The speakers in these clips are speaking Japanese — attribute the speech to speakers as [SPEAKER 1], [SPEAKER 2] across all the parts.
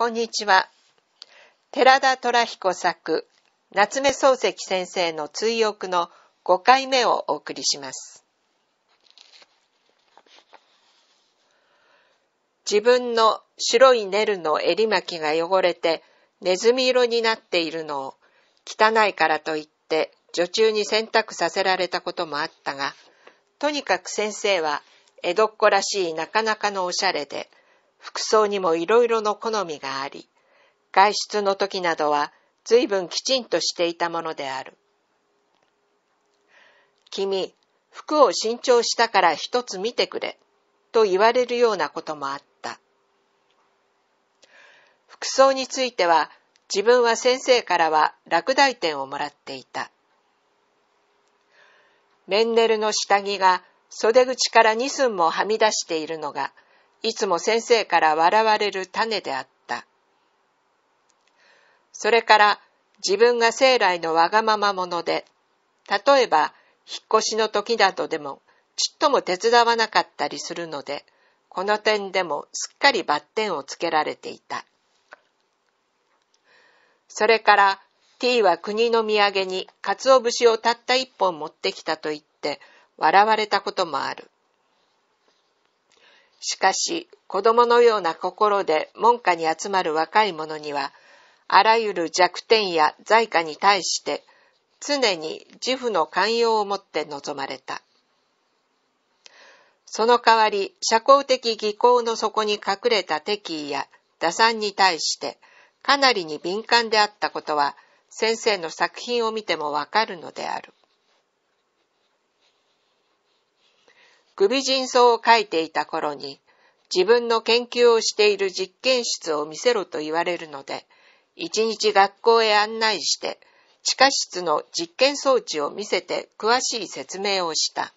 [SPEAKER 1] こんにちは。寺田虎彦作、夏目漱石先生の追憶の5回目をお送りします。自分の白いネルの襟巻きが汚れてネズミ色になっているのを汚いからといって女中に洗濯させられたこともあったが、とにかく先生は江戸っ子らしいなかなかのおしゃれで、服装にもいろいろの好みがあり、外出の時などは随分きちんとしていたものである。君、服を新調したから一つ見てくれ、と言われるようなこともあった。服装については、自分は先生からは落第点をもらっていた。メンネルの下着が袖口から2寸もはみ出しているのがいつも先生から笑われる種であった。それから自分が生来のわがまま者で、例えば引っ越しの時などでもちっとも手伝わなかったりするので、この点でもすっかりバッテンをつけられていた。それから T は国の土産に鰹節をたった一本持ってきたと言って笑われたこともある。しかし、子供のような心で門下に集まる若い者には、あらゆる弱点や在家に対して、常に自負の寛容を持って望まれた。その代わり、社交的技巧の底に隠れた敵意や打算に対して、かなりに敏感であったことは、先生の作品を見てもわかるのである。首人ジを書いていた頃に、自分の研究をしている実験室を見せろと言われるので、一日学校へ案内して、地下室の実験装置を見せて詳しい説明をした。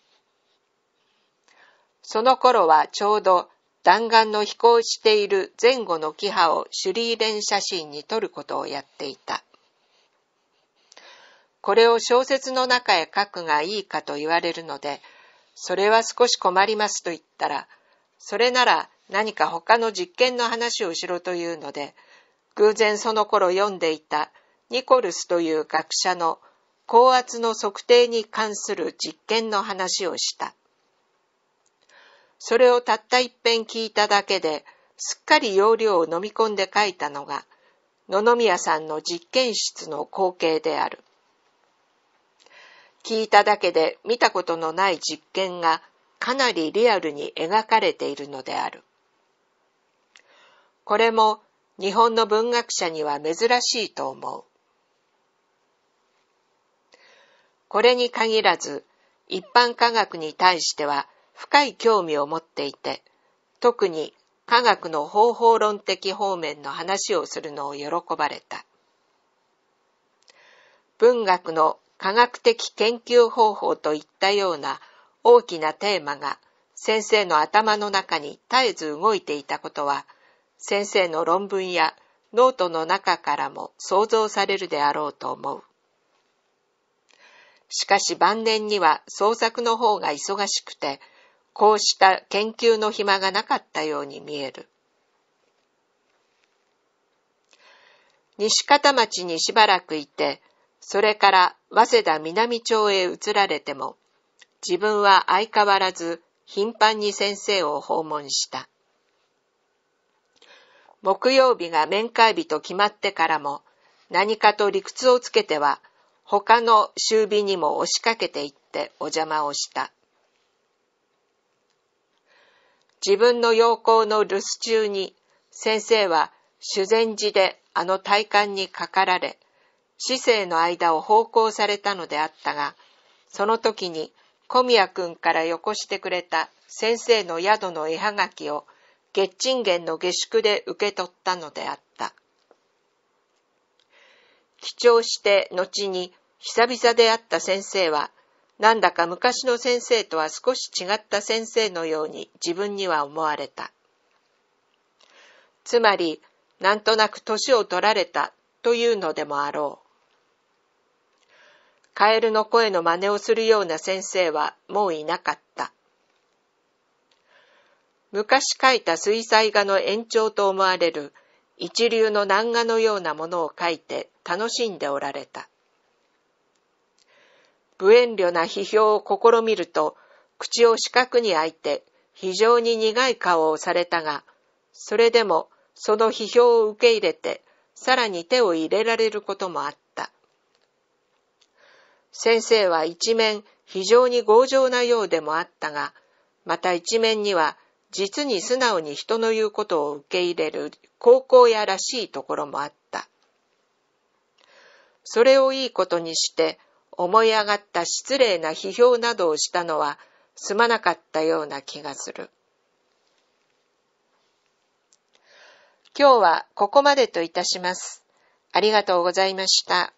[SPEAKER 1] その頃はちょうど弾丸の飛行している前後のキ波を手裏連写真に撮ることをやっていた。これを小説の中へ書くがいいかと言われるので、それは少し困りますと言ったら、それなら何か他の実験の話をしろというので、偶然その頃読んでいたニコルスという学者の高圧の測定に関する実験の話をした。それをたった一遍聞いただけで、すっかり要領を飲み込んで書いたのが、野々宮さんの実験室の光景である。聞いただけで見たことのない実験がかなりリアルに描かれているのである。これも日本の文学者には珍しいと思う。これに限らず、一般科学に対しては深い興味を持っていて、特に科学の方法論的方面の話をするのを喜ばれた。文学の科学的研究方法といったような大きなテーマが先生の頭の中に絶えず動いていたことは、先生の論文やノートの中からも想像されるであろうと思う。しかし晩年には創作の方が忙しくて、こうした研究の暇がなかったように見える。西方町にしばらくいて、それから早稲田南町へ移られても、自分は相変わらず頻繁に先生を訪問した。木曜日が面会日と決まってからも、何かと理屈をつけては、他の終日にも押しかけていってお邪魔をした。自分の陽光の留守中に、先生は修善寺であの体感にかかられ、市政の間を奉公されたのであったが、その時に小宮君からよこしてくれた先生の宿の絵はがきを月賃源の下宿で受け取ったのであった。記帳して後に久々であった先生は、なんだか昔の先生とは少し違った先生のように自分には思われた。つまり、なんとなく年を取られたというのでもあろう。カエルの声の真似をするような先生はもういなかった。昔描いた水彩画の延長と思われる一流の南画のようなものを描いて楽しんでおられた。無遠慮な批評を試みると、口を四角に開いて非常に苦い顔をされたが、それでもその批評を受け入れて、さらに手を入れられることもあった。先生は一面非常に強情なようでもあったが、また一面には実に素直に人の言うことを受け入れる高校やらしいところもあった。それをいいことにして思い上がった失礼な批評などをしたのはすまなかったような気がする。今日はここまでといたします。ありがとうございました。